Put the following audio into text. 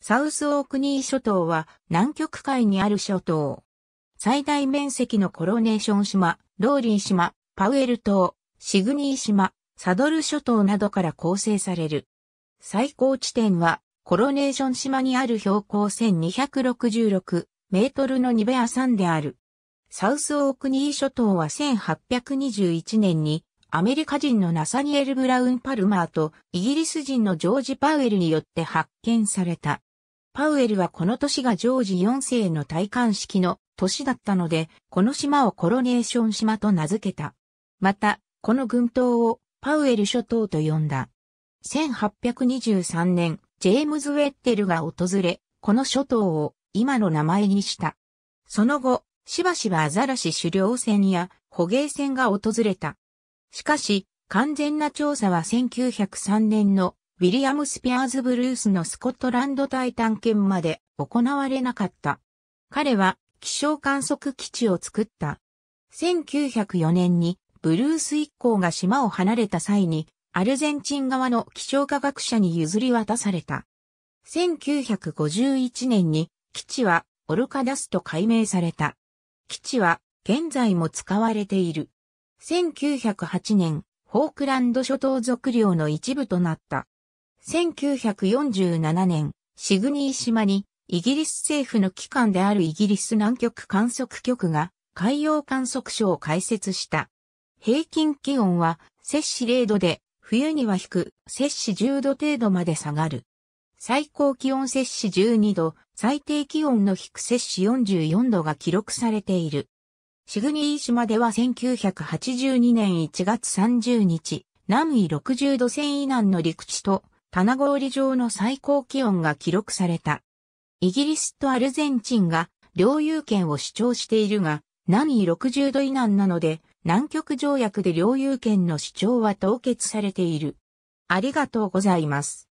サウスオークニー諸島は南極海にある諸島。最大面積のコロネーション島、ローリー島、パウエル島、シグニー島、サドル諸島などから構成される。最高地点はコロネーション島にある標高1266メートルのニベア山である。サウスオークニー諸島は1821年にアメリカ人のナサニエル・ブラウン・パルマーとイギリス人のジョージ・パウエルによって発見された。パウエルはこの年がジョージ4世の戴冠式の年だったので、この島をコロネーション島と名付けた。また、この群島をパウエル諸島と呼んだ。1823年、ジェームズ・ウェッテルが訪れ、この諸島を今の名前にした。その後、しばしばアザラシ狩猟船や捕鯨船が訪れた。しかし、完全な調査は1903年のウィリアム・スピアーズ・ブルースのスコットランド対探検まで行われなかった。彼は気象観測基地を作った。1904年にブルース一行が島を離れた際に、アルゼンチン側の気象科学者に譲り渡された。1951年に基地はオルカダスと改名された。基地は現在も使われている。1908年、フォークランド諸島属領の一部となった。1947年、シグニー島にイギリス政府の機関であるイギリス南極観測局が海洋観測所を開設した。平均気温は摂氏0度で、冬には低、摂氏10度程度まで下がる。最高気温摂氏12度、最低気温の低摂氏44度が記録されている。シグニー島では1982年1月30日、南緯60度線以南の陸地と棚氷上の最高気温が記録された。イギリスとアルゼンチンが領有権を主張しているが、南緯60度以南なので、南極条約で領有権の主張は凍結されている。ありがとうございます。